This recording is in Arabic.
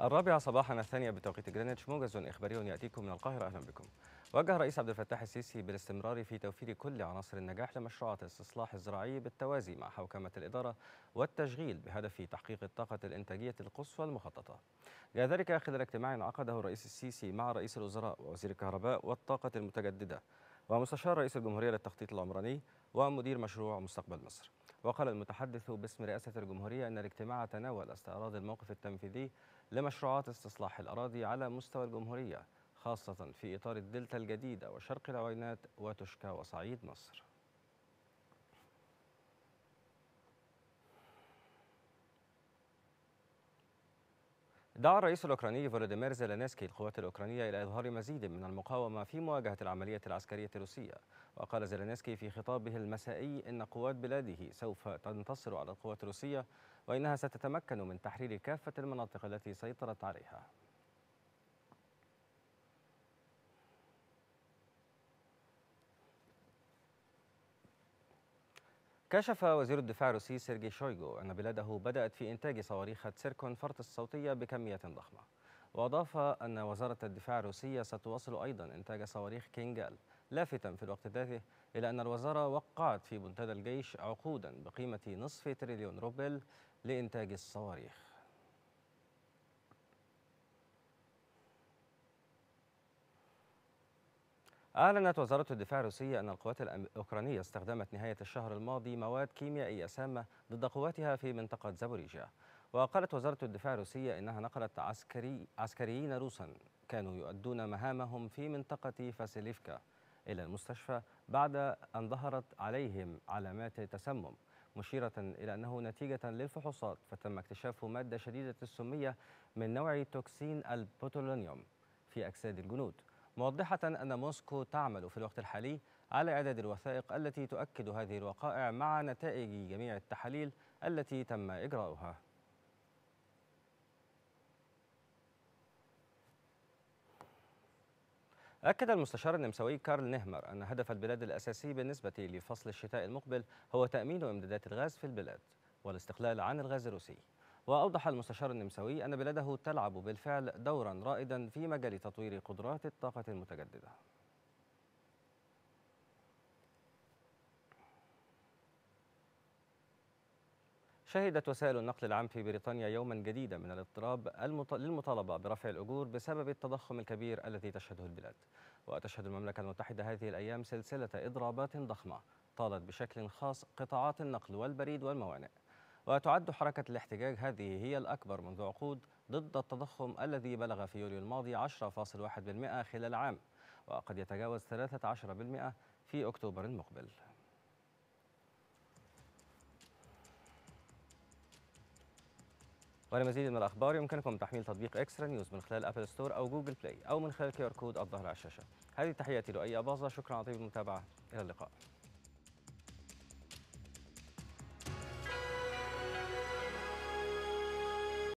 الرابعة صباحا الثانية بتوقيت جرينتش موجز إخباري يأتيكم من القاهرة أهلا بكم. وجه الرئيس عبد الفتاح السيسي بالاستمرار في توفير كل عناصر النجاح لمشروعات الاستصلاح الزراعي بالتوازي مع حوكمة الإدارة والتشغيل بهدف تحقيق الطاقة الإنتاجية القصوى المخططة. جاء ذلك خلال اجتماع عقده الرئيس السيسي مع رئيس الوزراء ووزير الكهرباء والطاقة المتجددة ومستشار رئيس الجمهورية للتخطيط العمراني ومدير مشروع مستقبل مصر. وقال المتحدث باسم رئاسة الجمهورية أن الاجتماع تناول استعراض الموقف التنفيذي لمشروعات استصلاح الأراضي على مستوى الجمهورية خاصة في إطار الدلتا الجديدة وشرق العوينات وتشكى وصعيد مصر دعا الرئيس الأوكراني فولوديمير زيلانسكي القوات الأوكرانية إلى إظهار مزيد من المقاومة في مواجهة العملية العسكرية الروسية وقال زيلانسكي في خطابه المسائي إن قوات بلاده سوف تنتصر على القوات الروسية وإنها ستتمكن من تحرير كافة المناطق التي سيطرت عليها كشف وزير الدفاع الروسي سيرجي شويغو أن بلاده بدأت في إنتاج صواريخ تسيركون فرط الصوتية بكمية ضخمة وأضاف أن وزارة الدفاع الروسية ستواصل أيضا إنتاج صواريخ كينجال لافتا في الوقت ذاته إلى أن الوزارة وقعت في منتدى الجيش عقودا بقيمة نصف تريليون روبل لإنتاج الصواريخ أعلنت وزارة الدفاع الروسية أن القوات الأوكرانية استخدمت نهاية الشهر الماضي مواد كيميائية سامة ضد قواتها في منطقة زابوريجيا وقالت وزارة الدفاع الروسية إنها نقلت عسكري عسكريين روسا كانوا يؤدون مهامهم في منطقة فاسيليفكا إلى المستشفى بعد أن ظهرت عليهم علامات تسمم مشيرة إلى أنه نتيجة للفحوصات فتم اكتشاف مادة شديدة السمية من نوع توكسين البوتولونيوم في أجساد الجنود موضحة أن موسكو تعمل في الوقت الحالي على إعداد الوثائق التي تؤكد هذه الوقائع مع نتائج جميع التحاليل التي تم إجراؤها أكد المستشار النمساوي كارل نهمر أن هدف البلاد الأساسي بالنسبة لفصل الشتاء المقبل هو تأمين إمدادات الغاز في البلاد والاستقلال عن الغاز الروسي وأوضح المستشار النمساوي أن بلاده تلعب بالفعل دورا رائدا في مجال تطوير قدرات الطاقة المتجددة شهدت وسائل النقل العام في بريطانيا يوما جديدا من الاضطراب للمطالبة برفع الأجور بسبب التضخم الكبير الذي تشهده البلاد وتشهد المملكة المتحدة هذه الأيام سلسلة إضرابات ضخمة طالت بشكل خاص قطاعات النقل والبريد والموانئ وتعد حركة الاحتجاج هذه هي الأكبر منذ عقود ضد التضخم الذي بلغ في يوليو الماضي 10.1% خلال عام وقد يتجاوز 13% في أكتوبر المقبل ولمزيد من الأخبار يمكنكم تحميل تطبيق إكسترا نيوز من خلال أبل ستور أو جوجل بلاي أو من خلال كيو آر كود الظاهر على الشاشة هذه تحياتي لؤي أباظة شكرا على طيب المتابعة إلى اللقاء